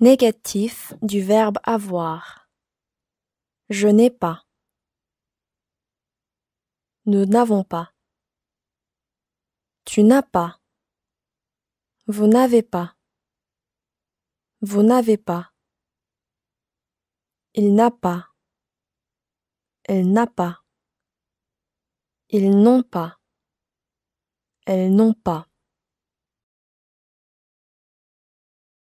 Négatif du verbe avoir. Je n'ai pas. Nous n'avons pas. Tu n'as pas. Vous n'avez pas. Vous n'avez pas. Il n'a pas. Elle n'a pas. Ils n'ont pas. Elles n'ont pas.